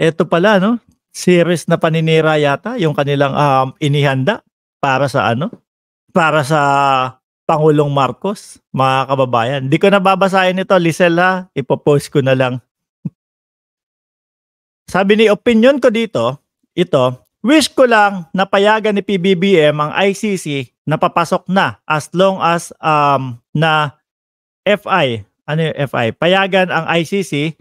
Ito pala, no? Series na paninira yata yung kanilang um, inihanda para sa ano? Para sa Pangulong Marcos, mga kababayan. Hindi ko nababasahin ito, Lisel ha. Ipopost ko na lang. Sabi ni opinion ko dito, ito, wish ko lang na payagan ni PBBM ang ICC na papasok na as long as um, na FI, ano yung FI? Payagan ang ICC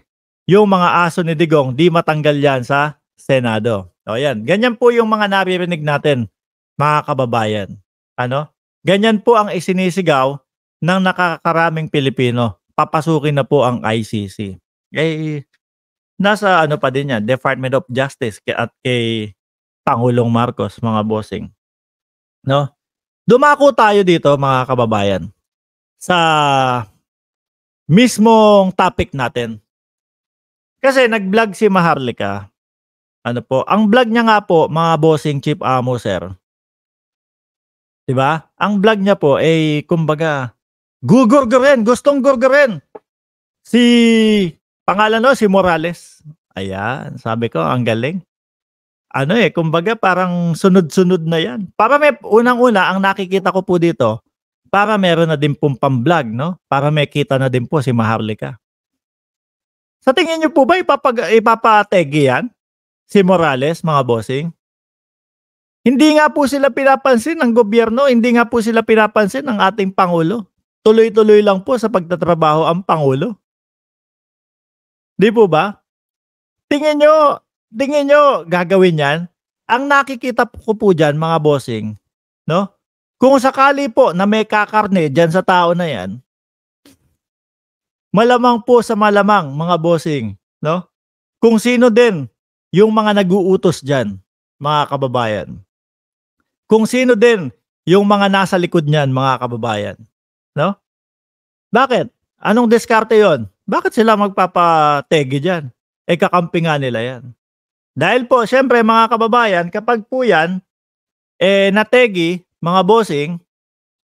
yung mga aso ni Digong, di matanggal yan sa Senado. O yan, ganyan po yung mga naririnig natin, mga kababayan. Ano? Ganyan po ang isinisigaw ng nakakaraming Pilipino. Papasukin na po ang ICC. Eh, nasa ano pa din yan, Department of Justice at kay Pangulong Marcos, mga bossing. No? Dumako tayo dito, mga kababayan, sa mismong topic natin kasi nag-vlog si Maharlika. Ano po? Ang vlog niya nga po, mga bossing chief amo, sir. 'Di ba? Ang vlog niya po ay eh, kumbaga gugurgurin, gustong gurgurin. Si pangalan no, si Morales. Ayan, sabi ko, ang galing. Ano eh, kumbaga parang sunod-sunod na 'yan. Para may unang-una ang nakikita ko po dito, para meron na din pong pang-vlog, no? Para may kita na din po si Maharlika. Sa tingin niyo po ba ipapag ipapategi yan? Si Morales, mga bossing? Hindi nga po sila pinapansin ng gobyerno, hindi nga po sila pinapansin ng ating Pangulo. Tuloy-tuloy lang po sa pagtatrabaho ang Pangulo. Di po ba? Tingin nyo, tingin nyo gagawin yan? Ang nakikita ko po dyan, mga bossing, no? Kung sakali po na may kakarne dyan sa tao na yan, Malamang po sa malamang mga bossing, no? Kung sino din yung mga naguutos diyan, mga kababayan. Kung sino din yung mga nasa likod niyan, mga kababayan, no? Bakit? Anong diskarte 'yon? Bakit sila magpapategi diyan? Eh kakampi nga nila 'yan. Dahil po, siyempre mga kababayan, kapag po 'yan eh nategi, mga bossing,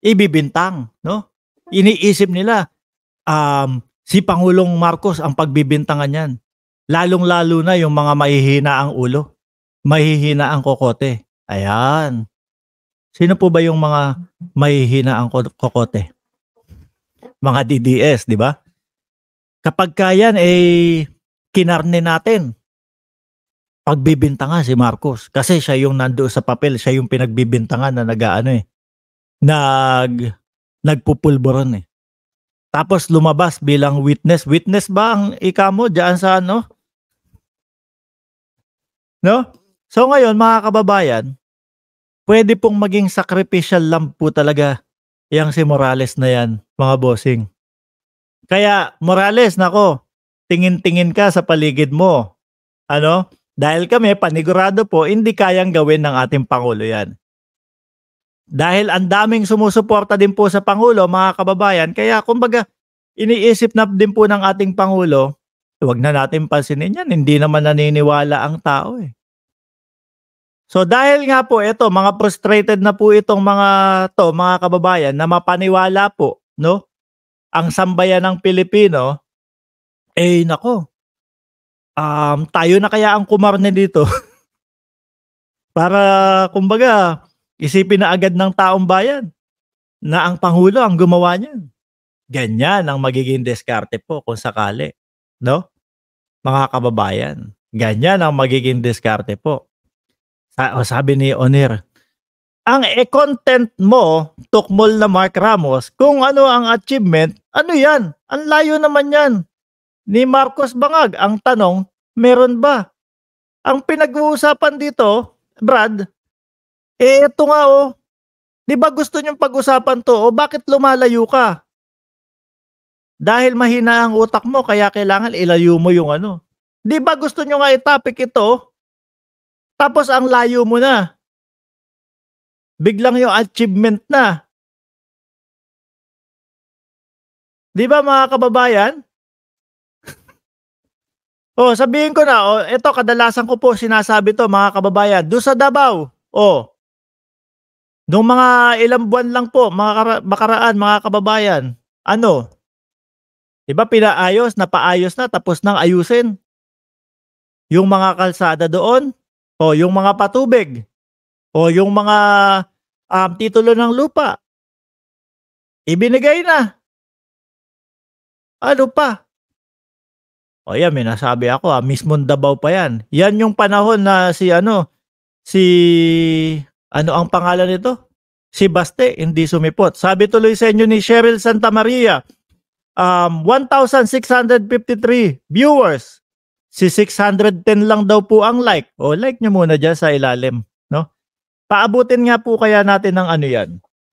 ibibintang, no? Iniisip nila, um, si Pangulong Marcos ang pagbibintangan niyan. Lalong-lalo na yung mga mahihina ang ulo. Mahihina ang kokote. Ayan. Sino po ba yung mga mahihina ang kokote? Mga DDS, di ba? Kapag kayan, eh, kinarne natin. Pagbibintangan si Marcos. Kasi siya yung nando sa papel. Siya yung pinagbibintangan na nag-ano eh. Nag, nagpupulboran eh. Tapos lumabas bilang witness. Witness ba ang ika mo diyan sa ano? No? So ngayon mga kababayan, pwede pong maging sacrificial lamb po talaga yang si Morales na yan, mga bossing. Kaya Morales, nako, tingin-tingin ka sa paligid mo. Ano? Dahil kami, panigurado po, hindi kayang gawin ng ating Pangulo yan. Dahil ang daming sumusuporta din po sa Pangulo, mga kababayan. Kaya kumbaga, iniisip na din po ng ating Pangulo, huwag na natin pansinin yan. Hindi naman naniniwala ang tao eh. So dahil nga po ito, mga frustrated na po itong mga to, mga kababayan, na mapaniwala po, no? Ang sambayan ng Pilipino, eh nako, um, tayo na kaya ang kumarne dito. Para, kumbaga, Isipin na agad ng taong bayan na ang Pangulo ang gumawa niyan. Ganyan ang magiging diskarte po kung sakali. No? Mga kababayan, ganyan ang magiging diskarte po. Sa, o sabi ni Onir, ang e-content mo, tukmol na Mark Ramos, kung ano ang achievement, ano yan? Ang layo naman yan. Ni Marcos Bangag, ang tanong, meron ba? Ang pinag-uusapan dito, Brad, eh, eto nga oh. Di ba gusto niyong pag-usapan to? O bakit lumalayo ka? Dahil mahina ang utak mo, kaya kailangan ilayo mo yung ano. Di ba gusto niyo nga i-topic ito? Tapos ang layo mo na. Biglang yung achievement na. Di ba mga kababayan? oh, sabihin ko na, oh, ito kadalasan ko po sinasabi to mga kababayan, do sa Davao. Oh, Nung mga ilang buwan lang po, mga makaraan, mga kababayan, ano? Diba pinaayos, napaayos na, tapos nang ayusin. Yung mga kalsada doon, o yung mga patubig, o yung mga um, titulo ng lupa, ibinigay na. Ano pa? O yan, may ako, ah, mismong Davao pa yan. Yan yung panahon na si ano, si ano ang pangalan nito? Si Baste, hindi sumipot. Sabi tuloy sa inyo ni Cheryl Santa Maria, um, 1,653 viewers. Si 610 lang daw po ang like. O, like nyo muna dyan sa ilalim. No? Paabutin nga po kaya natin ng ano yan.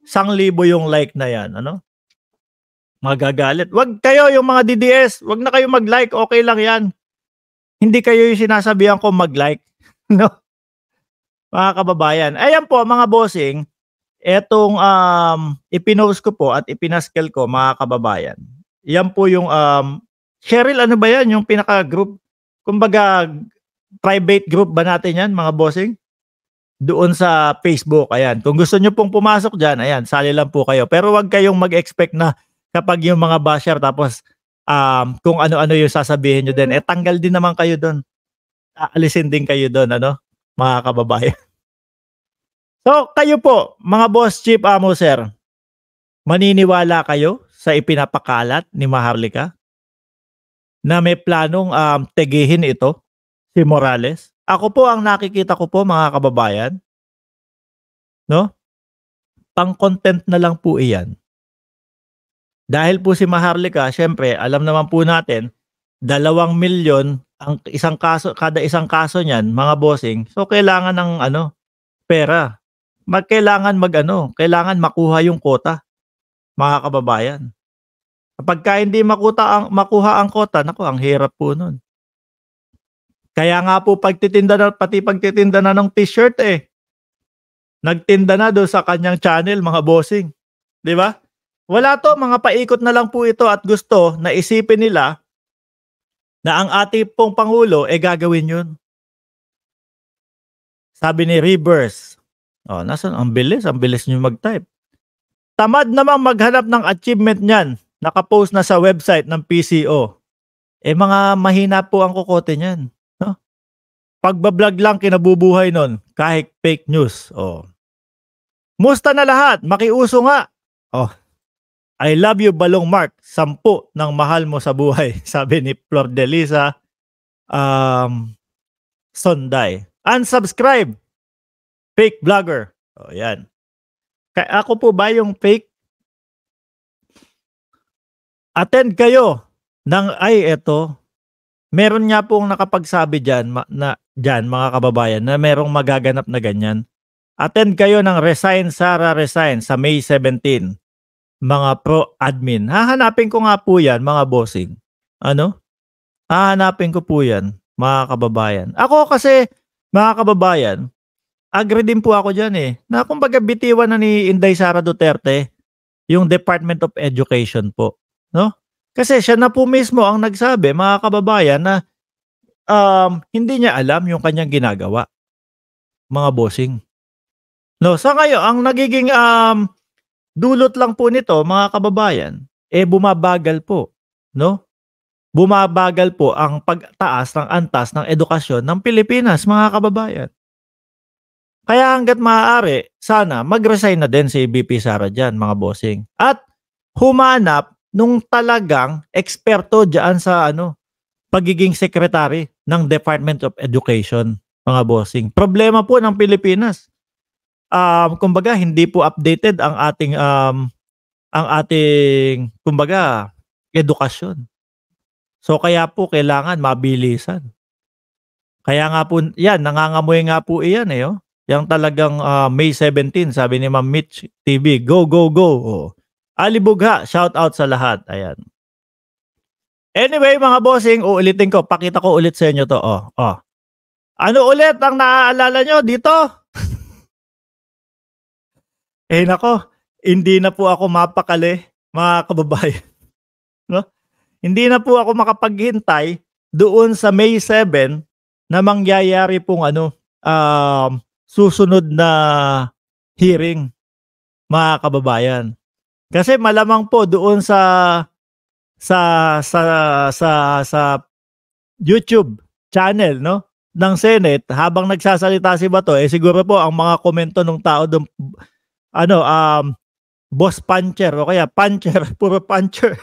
Sang libo yung like na yan. Ano? Magagalit. Wag kayo yung mga DDS. Wag na kayo mag-like. Okay lang yan. Hindi kayo yung sinasabihan ko mag-like. No? mga kababayan. Ayan po mga bossing, etong um, ipinost ko po at ipinaskel ko mga kababayan. Yan po yung, um, Cheryl ano ba yan? Yung pinaka-group, kumbaga private group ba natin yan mga bossing? Doon sa Facebook, ayan. Kung gusto nyo pong pumasok dyan, ayan, sali lang po kayo. Pero wag kayong mag-expect na kapag yung mga basher tapos um, kung ano-ano yung sasabihin nyo din, eh tanggal din naman kayo doon. Aalisin din kayo doon, ano? mga kababayan. So, kayo po, mga boss chief amo sir, maniniwala kayo sa ipinapakalat ni Maharlika na may planong um, tegihin ito, si Morales? Ako po ang nakikita ko po mga kababayan, no? Pang-content na lang po iyan. Dahil po si Maharlika, syempre, alam naman po natin, dalawang milyon ang isang kaso, kada isang kaso niyan, mga bossing, so kailangan ng ano, pera. Magkailangan mag ano, kailangan makuha yung kota, mga kababayan. Kapag hindi makuta ang, makuha ang kota, nako, ang hirap po noon Kaya nga po pagtitinda na, pati pagtitinda na ng t-shirt eh. Nagtinda na do sa kanyang channel, mga bossing. Di ba? Wala to, mga paikot na lang po ito at gusto na isipin nila na ang ating pong Pangulo e eh, gagawin yun. Sabi ni Rivers, oh, nasan? Ang bilis, ang bilis niyo mag-type. Tamad namang maghanap ng achievement niyan. Nakapost na sa website ng PCO. Eh mga mahina po ang kukote niyan. No? Pagbablog lang kinabubuhay nun. Kahit fake news. Oh. Musta na lahat? Makiuso nga. Oh, I love you Balong Mark, sampu ng mahal mo sa buhay, sabi ni Flor Delisa um, Sonday. Unsubscribe! Fake vlogger. O oh, yan. Kaya ako po ba yung fake? Attend kayo ng ay eto. Meron nga pong nakapagsabi dyan, ma, na, dyan mga kababayan na merong magaganap na ganyan. Attend kayo ng Resign Sara Resign sa May 17 mga pro-admin. Hahanapin ko nga po yan, mga bossing. Ano? Hahanapin ko po yan, mga kababayan. Ako kasi, mga kababayan, agree din po ako dyan eh, na kumbaga bitiwan na ni Inday Sara Duterte yung Department of Education po. No? Kasi siya na po mismo ang nagsabi, mga kababayan, na um, hindi niya alam yung kanyang ginagawa. Mga bossing. No, sa ngayon, ang nagiging um, Dulot lang po nito, mga kababayan, eh bumabagal po, no? Bumabagal po ang pagtaas ng antas ng edukasyon ng Pilipinas, mga kababayan. Kaya hanggat maaari, sana mag-resign na din si BP Sara dyan, mga bossing. At humanap nung talagang eksperto dyan sa ano, pagiging sekretary ng Department of Education, mga bossing. Problema po ng Pilipinas um, kumbaga hindi po updated ang ating um, ang ating kumbaga edukasyon. So kaya po kailangan mabilisan. Kaya nga po, yan, nangangamoy nga po iyan eh. Oh. Yang talagang uh, May 17, sabi ni Ma'am Mitch TV, go, go, go. Oh. Alibugha, shout out sa lahat. Ayan. Anyway, mga bossing, uulitin ko. Pakita ko ulit sa inyo to. Oh, oh. Ano ulit ang naaalala nyo dito? Eh nako, hindi na po ako mapakali, mga kababayan. No? Hindi na po ako makapaghintay doon sa May 7 na mangyayari pong ano, um, susunod na hearing, mga kababayan. Kasi malamang po doon sa sa sa sa sa YouTube channel no ng Senate habang nagsasalita si Bato eh siguro po ang mga komento ng tao doon ano, um, boss puncher o kaya puncher, puro puncher.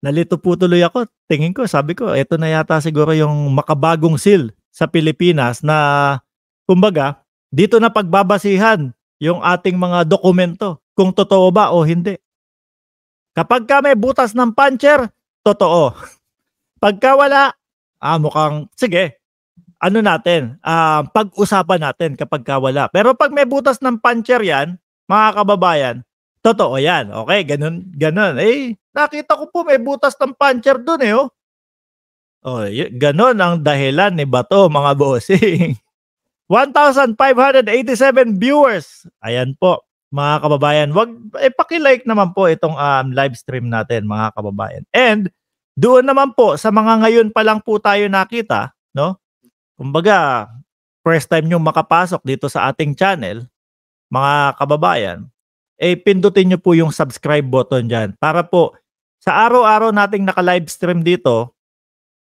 Nalito po tuloy ako. Tingin ko, sabi ko, ito na yata siguro yung makabagong seal sa Pilipinas na, kumbaga, dito na pagbabasihan yung ating mga dokumento kung totoo ba o hindi. Kapag ka may butas ng puncher, totoo. Pagka wala, ah, mukhang, sige, ano natin, uh, pag-usapan natin kapag ka wala. Pero pag may butas ng puncher yan, mga kababayan, totoo yan. Okay, ganun, ganun. Eh, nakita ko po may butas ng puncher dun eh, oh. Oh, ganun ang dahilan ni Bato, mga bossing. 1,587 viewers. Ayan po, mga kababayan. Wag, eh, paki-like naman po itong um, live stream natin, mga kababayan. And, doon naman po, sa mga ngayon pa lang po tayo nakita, no? Kumbaga, first time nyo makapasok dito sa ating channel, mga kababayan, eh pindutin nyo po yung subscribe button dyan para po sa araw-araw nating naka-livestream dito,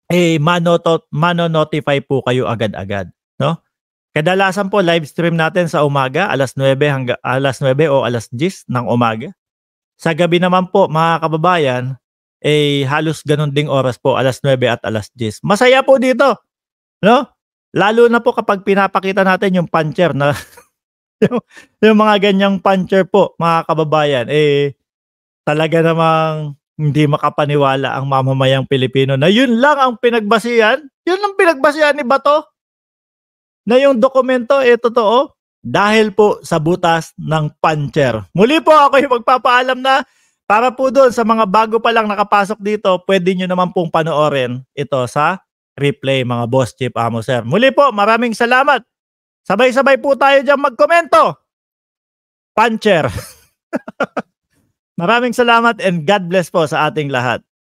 eh manotot, mano-notify po kayo agad-agad. No? Kadalasan po live stream natin sa umaga, alas 9 hangga alas 9 o alas 10 ng umaga. Sa gabi naman po mga kababayan, eh halos ganun ding oras po, alas 9 at alas 10. Masaya po dito. No? Lalo na po kapag pinapakita natin yung puncher na yung, yung mga ganyang puncher po, mga kababayan, eh talaga namang hindi makapaniwala ang mamamayang Pilipino na yun lang ang pinagbasihan. Yun ang pinagbasihan ni Bato. Na yung dokumento, eh totoo, dahil po sa butas ng puncher. Muli po ako yung magpapaalam na para po doon sa mga bago pa lang nakapasok dito, pwede nyo naman pong panoorin ito sa replay mga boss Chief Amo Sir. Muli po, maraming salamat. Sabay-sabay po tayo diyan magkomento. Puncher. maraming salamat and God bless po sa ating lahat.